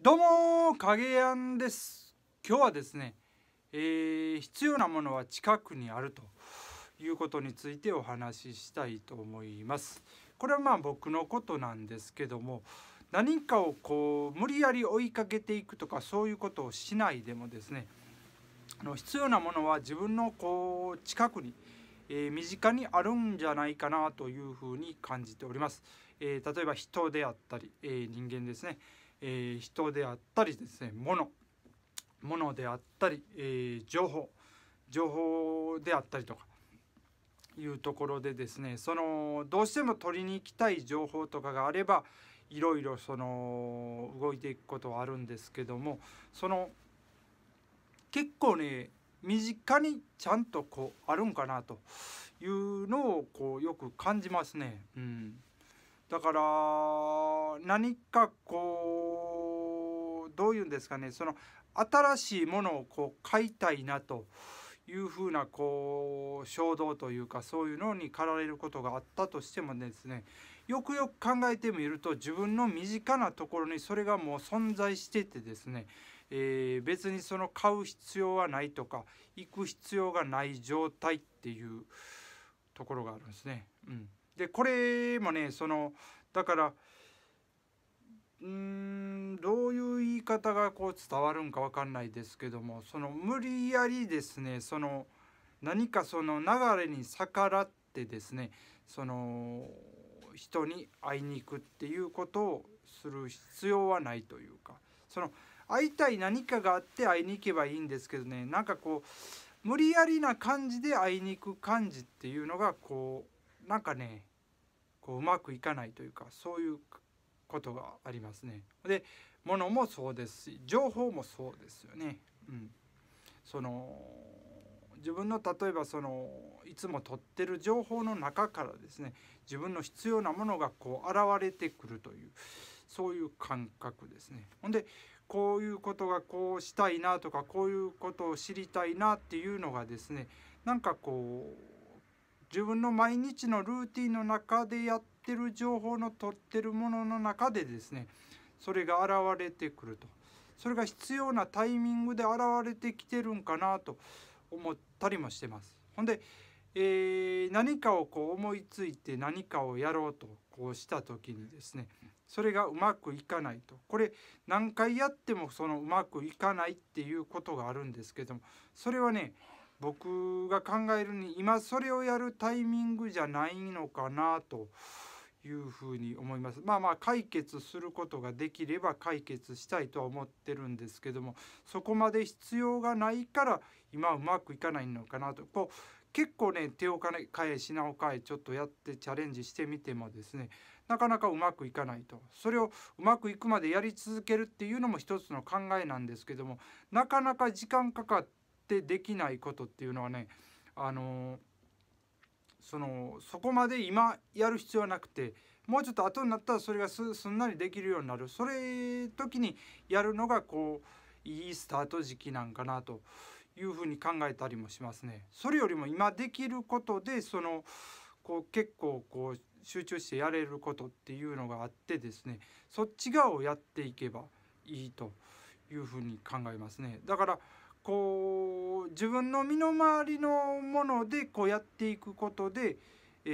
どうも影やんです今日はですね、えー、必要なものは近くにあるということについてお話ししたいと思いますこれはまあ僕のことなんですけども何かをこう無理やり追いかけていくとかそういうことをしないでもですねあの必要なものは自分のこう近くに、えー、身近にあるんじゃないかなというふうに感じております、えー、例えば人であったり、え人間ですねえー、人であったりですね物物であったり、えー、情報情報であったりとかいうところでですねそのどうしても取りに行きたい情報とかがあればいろいろその動いていくことはあるんですけどもその結構ね身近にちゃんとこうあるんかなというのをこうよく感じますね。うん、だから何かこうどういうんですかねその新しいものをこう買いたいなというふうなこう衝動というかそういうのに駆られることがあったとしてもですねよくよく考えてみると自分の身近なところにそれがもう存在しててですねえー、別にその買う必要はないとか行く必要がない状態っていうところがあるんですね。うん、でこれもねそのだからうんどういう言い方がこう伝わるんか分かんないですけどもその無理やりですねその何かその流れに逆らってですねその人に会いに行くっていうことをする必要はないというかその会いたい何かがあって会いに行けばいいんですけどねなんかこう無理やりな感じで会いに行く感じっていうのがこうなんかねこううまくいかないというかそういうことがありますね。で物もそうですし情報もそうですよね。うん、その自分の例えばそのいつも取ってる情報の中からですね自分の必要なものがこう現れてくるというそういう感覚ですね。ほんでこういうことがこうしたいなとかこういうことを知りたいなっていうのがですねなんかこう自分の毎日のルーティンの中でやってってる情報の取ってるものの中でですねそれが現れてくるとそれが必要なタイミングで現れてきてるんかなと思ったりもしてます。ほんで、えー、何かをこう思いついて何かをやろうとこうした時にですねそれがうまくいかないとこれ何回やってもそのうまくいかないっていうことがあるんですけどもそれはね僕が考えるに今それをやるタイミングじゃないのかなというふうに思いますまあまあ解決することができれば解決したいとは思ってるんですけどもそこまで必要がないから今うまくいかないのかなとこう結構ね手を変え品を変えちょっとやってチャレンジしてみてもですねなかなかうまくいかないとそれをうまくいくまでやり続けるっていうのも一つの考えなんですけどもなかなか時間かかってできないことっていうのはねあのーそのそこまで今やる必要はなくてもうちょっと後になったらそれがすんなりできるようになるそれ時にやるのがこういいスタート時期なんかなというふうに考えたりもしますね。それよりも今できることでそのこう結構こう集中してやれることっていうのがあってですねそっち側をやっていけばいいというふうに考えますね。だからこう自分の身の回りのものでこうやっていくことで、え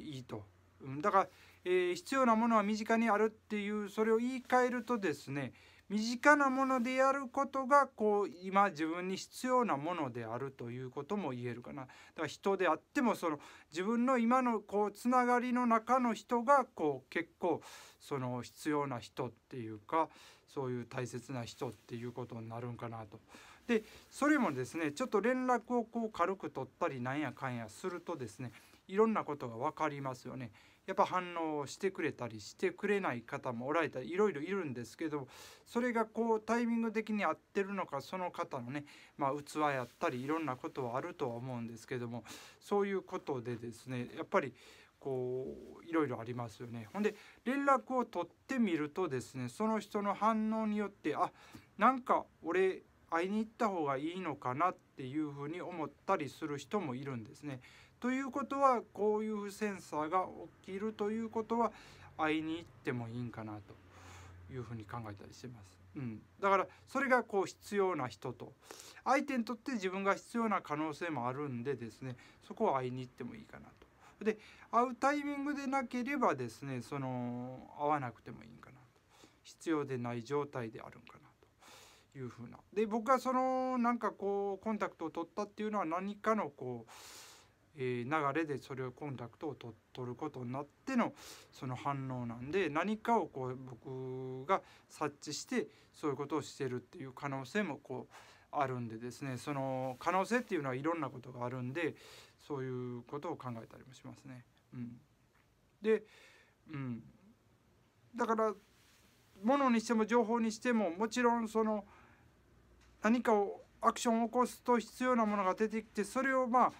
ー、いいと。だから、えー、必要なものは身近にあるっていうそれを言い換えるとですね身近なものでやることがこう今自分に必要なものであるということも言えるかな。だから人であってもその自分の今のこうつながりの中の人がこう結構その必要な人っていうかそういう大切な人っていうことになるんかなと。でそれもですねちょっと連絡をこう軽く取ったりなんやかんやするとですねいろんなことが分かりますよね。やっぱ反応をしてくれたりしてくれない方もおられたりいろいろいるんですけどそれがこうタイミング的に合ってるのかその方のね、まあ、器やったりいろんなことはあるとは思うんですけどもそういうことでですねやっぱりこういろいろありますよね。ほんで連絡を取ってみるとですねその人の反応によってあなんか俺会いに行った方がいいのかなっていうふうに思ったりする人もいるんですね。ということはこういうセンサーが起きるということは会いに行ってもいいんかなというふうに考えたりします。うん、だからそれがこう必要な人と相手にとって自分が必要な可能性もあるんでですねそこは会いに行ってもいいかなと。で会うタイミングでなければですねその会わなくてもいいんかなと必要でない状態であるんかないうふうなで僕がそのなんかこうコンタクトを取ったっていうのは何かのこう、えー、流れでそれをコンタクトを取取ることになってのその反応なんで何かをこう僕が察知してそういうことをしてるっていう可能性もこうあるんでですねその可能性っていうのはいろんなことがあるんでそういうことを考えたりもしますね。うん、で、うん、だからものにしても情報にしてももちろんその何かをアクションを起こすと必要なものが出てきてそれをまあ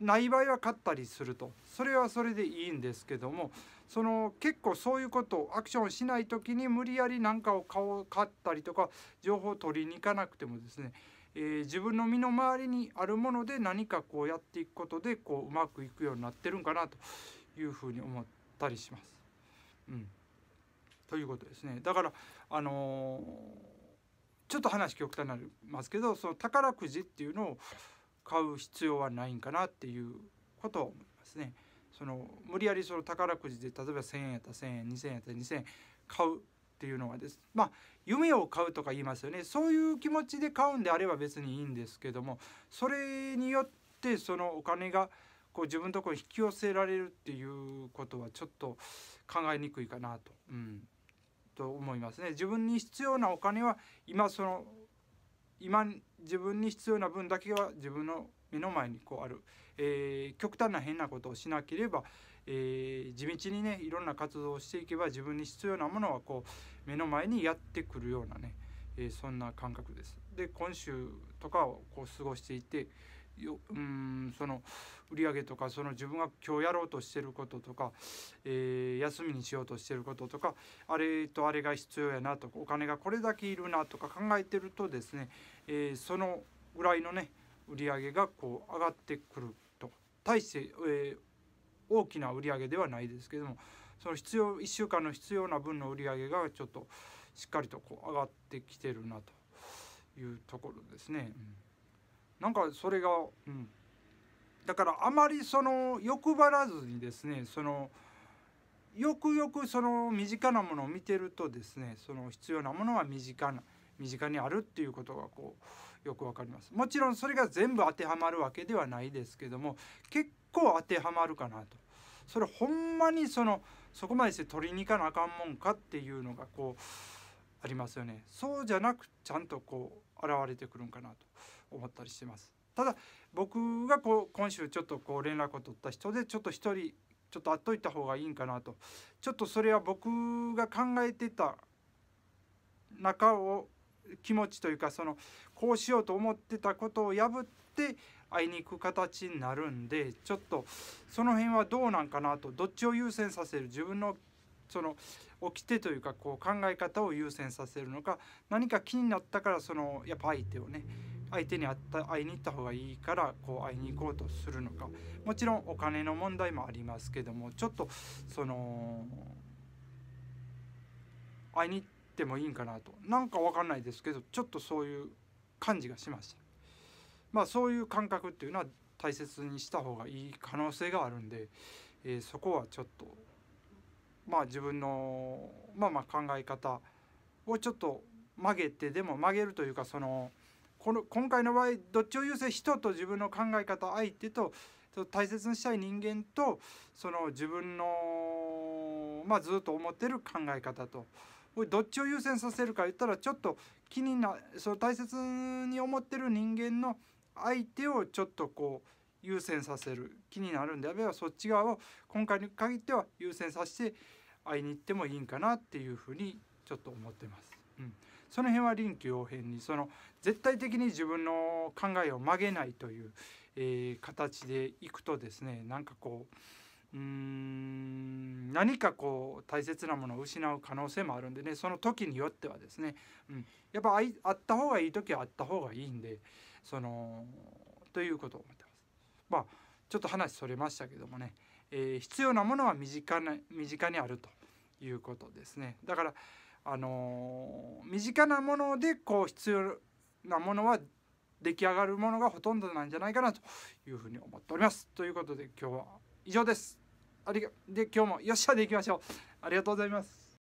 ない場合は買ったりするとそれはそれでいいんですけどもその結構そういうことアクションをしない時に無理やり何かを買おう買ったりとか情報を取りに行かなくてもですねえー、自分の身の回りにあるもので何かこうやっていくことでこううまくいくようになってるんかなというふうに思ったりします。うんということですねだからあのー、ちょっと話極端になりますけどその宝くじっていうのを買う必要はないんかなっていうことは思いますね。その無理やりその宝くじで例えば1,000円やったら1,000円2,000円やったら2,000円買うっていうのはですまあ夢を買うとか言いますよねそういう気持ちで買うんであれば別にいいんですけどもそれによってそのお金がこう自分のところに引き寄せられるっていうことはちょっと考えにくいかなと。うんと思いますね自分に必要なお金は今その今自分に必要な分だけは自分の目の前にこうある、えー、極端な変なことをしなければ、えー、地道にねいろんな活動をしていけば自分に必要なものはこう目の前にやってくるようなね、えー、そんな感覚です。で今週とかをこう過ごしていて、ようんその売上とかその自分が今日やろうとしてることとか、えー、休みにしようとしてることとかあれとあれが必要やなとかお金がこれだけいるなとか考えてるとですね、えー、そのぐらいのね売り上げがこう上がってくると大して、えー、大きな売り上げではないですけどもその必要1週間の必要な分の売り上げがちょっとしっかりとこう上がってきてるなというところですね。うんなんかそれが、うん、だからあまりその欲張らずにですねそのよくよくその身近なものを見てるとですねその必要なものは身近な身近にあるっていうことがこうよくわかりますもちろんそれが全部当てはまるわけではないですけども結構当てはまるかなとそれほんまにそのそこまでして取りに行かなあかんもんかっていうのがこうありますよねそうじゃなくちゃんとこう現れてくるんかなと思ったりしてますただ僕がこう今週ちょっとこう連絡を取った人でちょっと一人ちょっと会っといた方がいいんかなとちょっとそれは僕が考えてた中を気持ちというかそのこうしようと思ってたことを破って会いに行く形になるんでちょっとその辺はどうなんかなとどっちを優先させる自分のその掟というかこう考え方を優先させるのか何か気になったからそのやっぱ相手をね相手に会った会いに行った方がいいからこう会いに行こうとするのかもちろんお金の問題もありますけどもちょっとその会いに行ってもいいんかなとなんか分かんないですけどちょっとそういう感じがしました。まあ、そういう感覚っていうのは大切にした方がいい可能性があるんで、えー、そこはちょっとまあ、自分の、まあ、ま考え方をちょっと曲げてでも曲げるというかそのこの今回の場合どっちを優先人と自分の考え方相手と大切にしたい人間とその自分の、まあ、ずっと思ってる考え方と。どっちを優先させるか言ったらちょっと気になその大切に思ってる人間の相手をちょっとこう優先させる気になるんであればそっち側を今回に限っては優先させて会いに行ってもいいんかなっていうふうにちょっと思ってます。うん、その辺は臨機応変にその絶対的に自分の考えを曲げないという、えー、形でいくとですねなんかこううーん何かこう大切なものを失う可能性もあるんでねその時によってはですね、うん、やっぱあった方がいい時はあった方がいいんでそのということを思ってます。まあちょっと話それましたけどもね、えー、必要なものは身近な身近にあるということですね。だからあの身近なものでこう必要なものは出来上がるものがほとんどなんじゃないかなというふうに思っております。ということで今日は以上です。ありがで今日もよっしゃでいきましょう。ありがとうございます。